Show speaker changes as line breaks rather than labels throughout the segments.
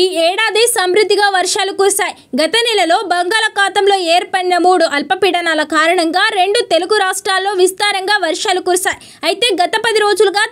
ఈ ఏడాది సమృద్ధిగా వర్షాలు కురిశాయి గత నెలలో బంగాళాఖాతంలో ఏర్పడిన మూడు అల్పపీడనాల కారణంగా రెండు తెలుగు రాష్ట్రాల్లో విస్తారంగా వర్షాలు కురిశాయి అయితే గత పది రోజులుగా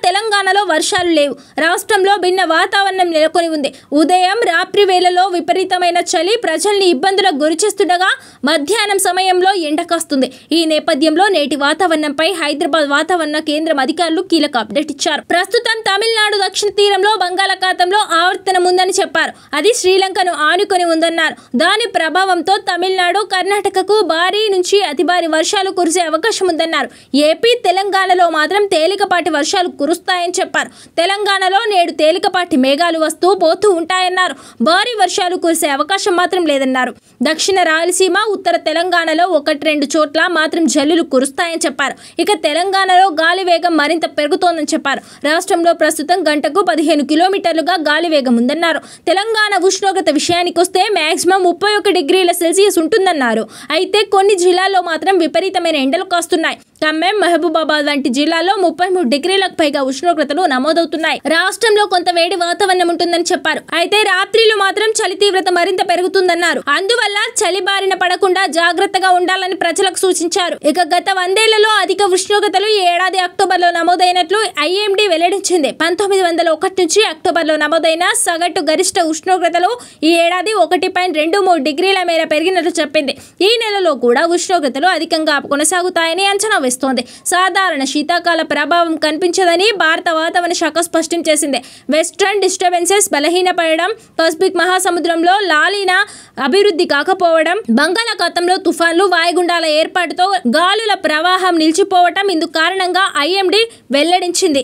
వర్షాలు లేవు రాష్ట్రంలో భిన్న వాతావరణం నెలకొని ఉంది ఉదయం రాత్రి వేళలో విపరీతమైన చలి ప్రజల్ని ఇబ్బందులకు గురిచేస్తుండగా మధ్యాహ్నం సమయంలో ఎండకాస్తుంది ఈ నేపథ్యంలో నేటి వాతావరణంపై హైదరాబాద్ వాతావరణ కేంద్రం అధికారులు కీలక అప్డేట్ ఇచ్చారు ప్రస్తుతం తమిళనాడు దక్షిణ తీరంలో బంగాళాఖాతంలో ఆవర్తనం ఉందని చెప్పారు అది శ్రీలంకను ఆనుకొని ఉందన్నారు దాని ప్రభావంతో తమిళనాడు కర్ణాటకకు భారీ నుంచి అతి భారీ వర్షాలు కురిసే అవకాశం ఉందన్నారు ఏపీ తెలంగాణలో మాత్రం తేలికపాటి వర్షాలు కురుస్తాయని చెప్పారు తెలిపారు తెలంగాణలో నేడు తేలికపాటి మేఘాలు వస్తూ పోతూ ఉంటాయన్నారు భారీ వర్షాలు కురిసే అవకాశం మాత్రం లేదన్నారు దక్షిణ రాయలసీమ ఉత్తర తెలంగాణలో ఒకటి రెండు చోట్ల మాత్రం జల్లులు కురుస్తాయని చెప్పారు ఇక తెలంగాణలో గాలి వేగం మరింత పెరుగుతోందని చెప్పారు రాష్ట్రంలో ప్రస్తుతం గంటకు పదిహేను కిలోమీటర్లుగా గాలి వేగం ఉందన్నారు తెలంగాణ ఉష్ణోగ్రత విషయానికి వస్తే మ్యాక్సిమం ముప్పై ఒక డిగ్రీల సెల్సియస్ ఉంటుందన్నారు అయితే కొన్ని జిల్లాల్లో మాత్రం విపరీతమైన ఎండలు కాస్తున్నాయి ఖమ్మం మహబూబాబాద్ వంటి జిల్లాలో ముప్పై మూడు డిగ్రీలకు పైగా ఉష్ణోగ్రతలు నమోదవుతున్నాయి రాష్ట్రంలో కొంత వేడి వాతావరణం ఉంటుందని చెప్పారు అయితే రాత్రిలు మాత్రం చలి తీవ్రత మరింత పెరుగుతుందన్నారు అందువల్ల చలి బారిన పడకుండా జాగ్రత్తగా ఉండాలని ప్రజలకు సూచించారు ఇక గత వందేళ్లలో అధిక ఉష్ణోగ్రతలు ఏడాది ఏడాది అక్టోబర్లో నమోదైనట్లు ఐఎండీ వెల్లడించింది పంతొమ్మిది వందల ఒకటి నుంచి అక్టోబర్లో నమోదైన సగటు గరిష్ట ఉష్ణోగ్రతలు ఈ ఏడాది ఒకటి పాయింట్ రెండు మూడు డిగ్రీల మేర పెరిగినట్లు చెప్పింది ఈ నెలలో కూడా ఉష్ణోగ్రతలు అధికంగా కొనసాగుతాయని అంచనా వేస్తోంది సాధారణ శీతాకాల ప్రభావం కనిపించదని భారత వాతావరణ శాఖ స్పష్టం చేసింది వెస్ట్రన్ డిస్టర్బెన్సెస్ బలహీనపడడం పసిఫిక్ మహాసముద్రంలో లాలిన అభివృద్ధి కాకపోవడం బంగాళాఖాతంలో తుఫాన్లు వాయుగుండాల ఏర్పాటుతో గాలుల ప్రవాహం నిలిచిపోవటం ఇందుకు కారణంగా సంచలనంగా ఐఎండీ
వెల్లడించింది